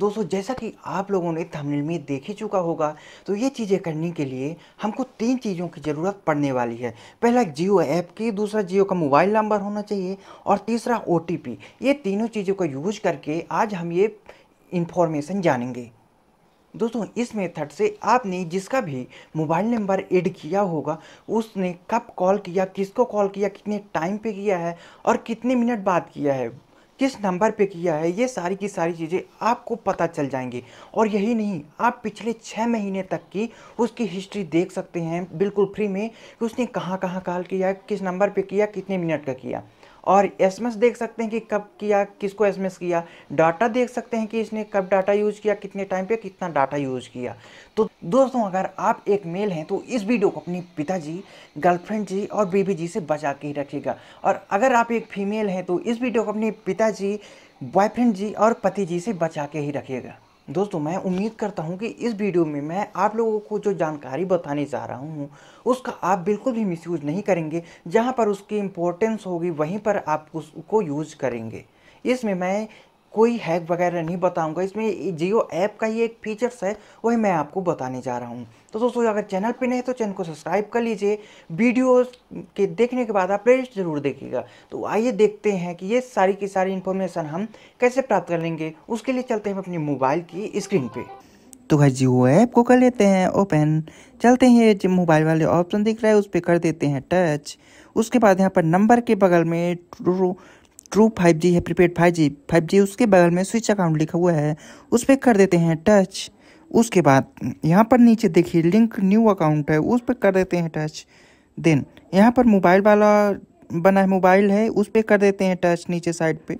दोस्तों जैसा कि आप लोगों ने थंबनेल में देख ही चुका होगा तो ये चीज़ें करने के लिए हमको तीन चीज़ों की ज़रूरत पड़ने वाली है पहला जियो ऐप की दूसरा जियो का मोबाइल नंबर होना चाहिए और तीसरा ओ ये तीनों चीज़ों का यूज करके आज हम ये इन्फॉर्मेशन जानेंगे दोस्तों इस मेथड से आपने जिसका भी मोबाइल नंबर ऐड किया होगा उसने कब कॉल किया किसको कॉल किया कितने टाइम पे किया है और कितने मिनट बाद किया है किस नंबर पे किया है ये सारी की सारी चीज़ें आपको पता चल जाएंगी और यही नहीं आप पिछले छः महीने तक की उसकी हिस्ट्री देख सकते हैं बिल्कुल फ्री में कि उसने कहाँ कहाँ कॉल किया किस नंबर पे किया कितने मिनट का किया और एसएमएस देख सकते हैं कि कब किया किसको एसएमएस किया डाटा देख सकते हैं कि इसने कब डाटा यूज़ किया कितने टाइम पे कितना डाटा यूज़ किया तो दोस्तों अगर आप एक मेल हैं तो इस वीडियो को अपने पिताजी गर्लफ्रेंड जी और बेबी जी से बचा के ही रखिएगा और अगर आप एक फीमेल हैं तो इस वीडियो को अपने पिताजी बॉयफ्रेंड जी और पति जी से बचा के ही रखिएगा दोस्तों मैं उम्मीद करता हूं कि इस वीडियो में मैं आप लोगों को जो जानकारी बताने जा रहा हूं उसका आप बिल्कुल भी मिसयूज नहीं करेंगे जहां पर उसकी इम्पोर्टेंस होगी वहीं पर आप उसको यूज करेंगे इसमें मैं कोई हैक वगैरह नहीं बताऊंगा इसमें जियो ऐप का ही एक फीचर्स है वही मैं आपको बताने जा रहा हूँ तो दोस्तों अगर चैनल पे नहीं तो चैनल को सब्सक्राइब कर लीजिए वीडियो के देखने के बाद आप प्लेलिस्ट जरूर देखिएगा तो आइए देखते हैं कि ये सारी की सारी इन्फॉर्मेशन हम कैसे प्राप्त कर लेंगे उसके लिए चलते हैं अपने मोबाइल की स्क्रीन पर तो भाई जियो ऐप को कर लेते हैं ओपन चलते हैं ये मोबाइल वाले ऑप्शन दिख रहा है उस पर कर देते हैं टच उसके बाद यहाँ पर नंबर के बगल में ट्रू फाइव जी है prepaid five G five G उसके बगल में स्विच अकाउंट लिखा हुआ है उस पर कर देते हैं टच उसके बाद यहाँ पर नीचे देखिए लिंक न्यू अकाउंट है उस पर कर देते हैं टच देन यहाँ पर मोबाइल वाला बना है मोबाइल है उस पर कर देते हैं टच नीचे साइड पे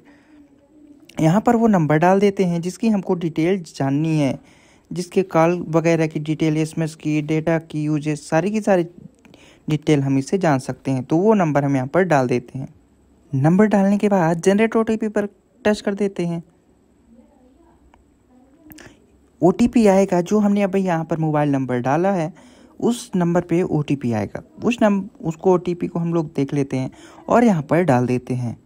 यहाँ पर वो नंबर डाल देते हैं जिसकी हमको डिटेल जाननी है जिसके कॉल वगैरह की डिटेल एस की डेटा की यूजेस सारी की सारी डिटेल हम इसे जान सकते हैं तो वो नंबर हम यहाँ पर डाल देते हैं नंबर डालने के बाद जनरेट ओ पर टच कर देते हैं ओ आएगा जो हमने अभी यहाँ पर मोबाइल नंबर डाला है उस नंबर पे ओटीपी आएगा उस नम उसको ओटीपी को हम लोग देख लेते हैं और यहाँ पर डाल देते हैं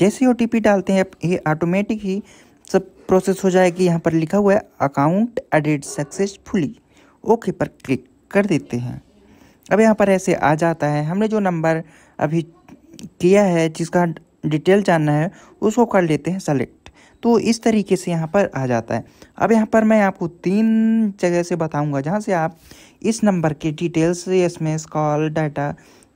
जैसे ओ डालते हैं ये ऑटोमेटिक ही प्रोसेस हो जाएगी यहाँ पर लिखा हुआ है अकाउंट एडिट सक्सेसफुली ओके पर क्लिक कर देते हैं अब यहाँ पर ऐसे आ जाता है हमने जो नंबर अभी किया है जिसका डिटेल जानना है उसको कर लेते हैं सेलेक्ट तो इस तरीके से यहाँ पर आ जाता है अब यहाँ पर मैं आपको तीन जगह से बताऊँगा जहाँ से आप इस नंबर के details S M S call data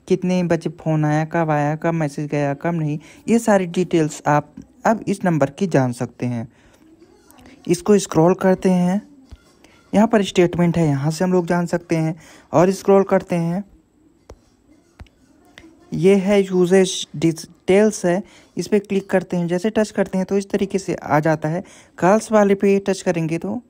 कितने बजे फ़ोन आया कब आया कब मैसेज गया कब नहीं ये सारी डिटेल्स आप अब इस नंबर की जान सकते हैं इसको स्क्रॉल करते हैं यहाँ पर स्टेटमेंट है यहाँ से हम लोग जान सकते हैं और स्क्रॉल करते हैं ये है यूजेज डिटेल्स है इस पर क्लिक करते हैं जैसे टच करते हैं तो इस तरीके से आ जाता है कॉल्स वाले पे टच करेंगे तो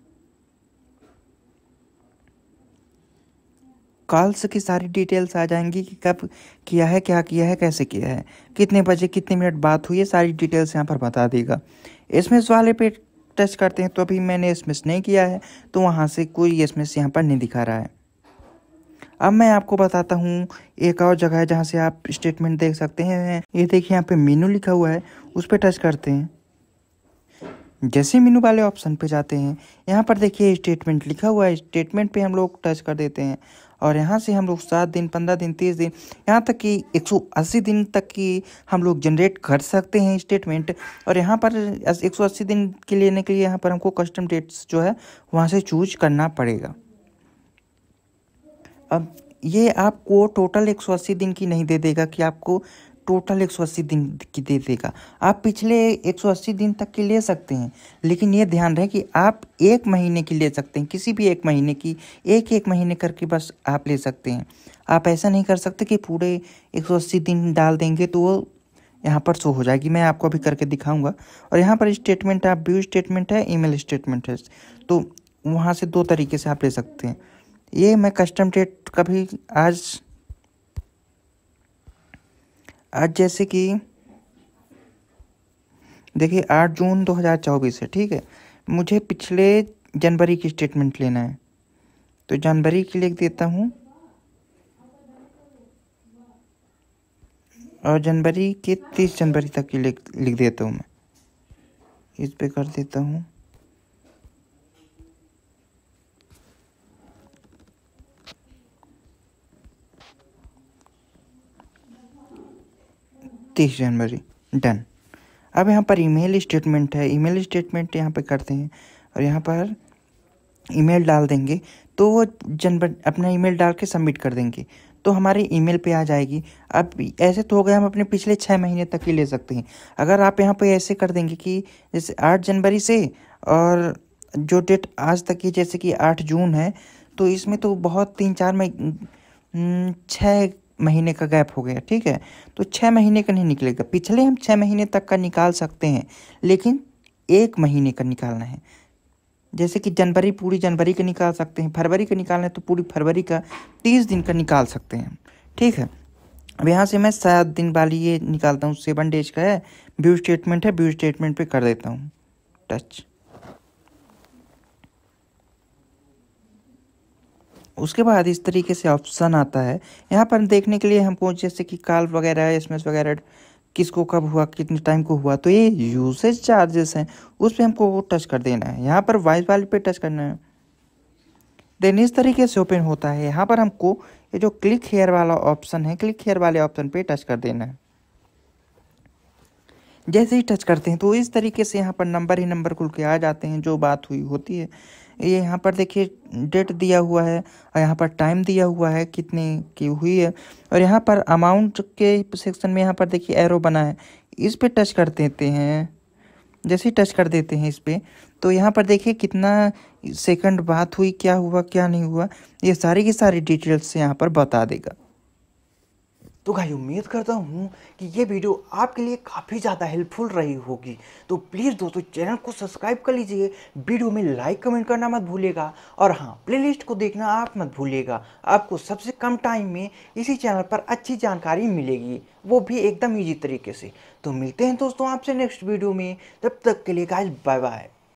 कॉल्स की सारी डिटेल्स आ जाएंगी कि कब किया है क्या किया है कैसे किया है कितने बजे कितने मिनट बात हुई है सारी डिटेल्स यहाँ पर बता देगा इसमें इस वाले पे टच करते हैं तो अभी मैंने एसमिस नहीं किया है तो वहाँ से कोई एसमिस यहाँ पर नहीं दिखा रहा है अब मैं आपको बताता हूँ एक और जगह है जहाँ से आप स्टेटमेंट देख सकते हैं ये देखिए यहाँ पे मीनू लिखा हुआ है उस पर टच करते हैं जैसे मीनू वाले ऑप्शन पे जाते हैं यहाँ पर देखिए स्टेटमेंट लिखा हुआ है स्टेटमेंट पे हम लोग टच कर देते हैं और यहाँ से हम लोग सात दिन पंद्रह दिन तीस दिन यहाँ तक कि एक सौ अस्सी दिन तक की हम लोग जनरेट कर सकते हैं स्टेटमेंट और यहाँ पर एक सौ अस्सी दिन के लेने के लिए यहाँ पर हमको कस्टम डेट्स जो है वहाँ से चूज करना पड़ेगा अब ये आपको टोटल एक सौ अस्सी दिन की नहीं दे देगा कि आपको टोटल 180 दिन की दे देगा आप पिछले 180 दिन तक की ले सकते हैं लेकिन ये ध्यान रहे कि आप एक महीने की ले सकते हैं किसी भी एक महीने की एक एक महीने करके बस आप ले सकते हैं आप ऐसा नहीं कर सकते कि पूरे 180 दिन डाल देंगे तो वो यहाँ पर शो हो जाएगी मैं आपको अभी करके दिखाऊंगा और यहाँ पर स्टेटमेंट आप व्यू स्टेटमेंट है ईमेल स्टेटमेंट है तो वहाँ से दो तरीके से आप ले सकते हैं ये मैं कस्टम डेट का भी आज आज जैसे कि देखिए आठ जून दो हज़ार चौबीस है ठीक है मुझे पिछले जनवरी की स्टेटमेंट लेना है तो जनवरी की लिख देता हूँ और जनवरी के तीस जनवरी तक की लिख लिख देता हूँ मैं इस पे कर देता हूँ तीस जनवरी डन अब यहाँ पर ईमेल स्टेटमेंट है ईमेल स्टेटमेंट यहाँ पर करते हैं और यहाँ पर ईमेल डाल देंगे तो वो जनवर अपना ईमेल डाल के सबमिट कर देंगे तो हमारे ईमेल पे आ जाएगी अब ऐसे तो हो गए हम अपने पिछले छः महीने तक ही ले सकते हैं अगर आप यहाँ पे ऐसे कर देंगे कि जैसे आठ जनवरी से और जो डेट आज तक की जैसे कि आठ जून है तो इसमें तो बहुत तीन चार मई हम्म, छः महीने का गैप हो गया ठीक है तो छः महीने का नहीं निकलेगा पिछले हम छः महीने तक का निकाल सकते हैं लेकिन एक महीने का निकालना है जैसे कि जनवरी पूरी जनवरी का निकाल सकते हैं फरवरी का निकालना है तो पूरी फरवरी का तीस दिन का निकाल सकते हैं ठीक है अब यहाँ से मैं सात दिन वाली ये निकालता हूँ सेवन डेज का है व्यू स्टेटमेंट है व्यू स्टेटमेंट पे कर देता हूँ टच उसके बाद इस तरीके से ऑप्शन आता है यहाँ पर देखने के लिए हम पहुँच जैसे कि कॉल वगैरह है एस वगैरह किसको कब हुआ कितने टाइम को हुआ तो ये यूसेज चार्जेस हैं उस पर हमको टच कर देना है यहाँ पर वॉइस वाले पे टच करना है देन इस तरीके से ओपन होता है यहाँ पर हमको ये जो क्लिक हेयर वाला ऑप्शन है क्लिक हेयर वाले ऑप्शन पे टच कर देना है जैसे ही टच करते हैं तो इस तरीके से यहाँ पर नंबर ही नंबर खुल के आ जाते हैं जो बात हुई होती है ये यहाँ पर देखिए डेट दिया हुआ है और यहाँ पर टाइम दिया हुआ है कितने की हुई है और यहाँ पर अमाउंट के सेक्शन में यहाँ पर देखिए एरो बना है इस पर टच कर देते हैं जैसे ही टच कर देते हैं इस पर तो यहाँ पर देखिए कितना सेकंड बात हुई क्या हुआ क्या नहीं हुआ ये सारी की सारी डिटेल्स यहाँ पर बता देगा तो भाई उम्मीद करता हूँ कि ये वीडियो आपके लिए काफ़ी ज़्यादा हेल्पफुल रही होगी तो प्लीज़ दोस्तों चैनल को सब्सक्राइब कर लीजिए वीडियो में लाइक कमेंट करना मत भूलिएगा और हाँ प्लेलिस्ट को देखना आप मत भूलिएगा आपको सबसे कम टाइम में इसी चैनल पर अच्छी जानकारी मिलेगी वो भी एकदम ईजी तरीके से तो मिलते हैं दोस्तों आपसे नेक्स्ट वीडियो में तब तक के लिए गाइज बाय बाय